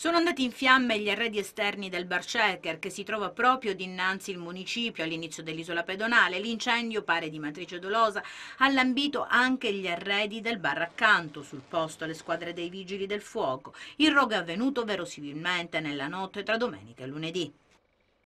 Sono andati in fiamme gli arredi esterni del bar Checker che si trova proprio dinanzi il municipio all'inizio dell'isola pedonale. L'incendio, pare di matrice dolosa, ha lambito anche gli arredi del bar accanto, sul posto alle squadre dei vigili del fuoco. Il rogo è avvenuto verosimilmente nella notte tra domenica e lunedì.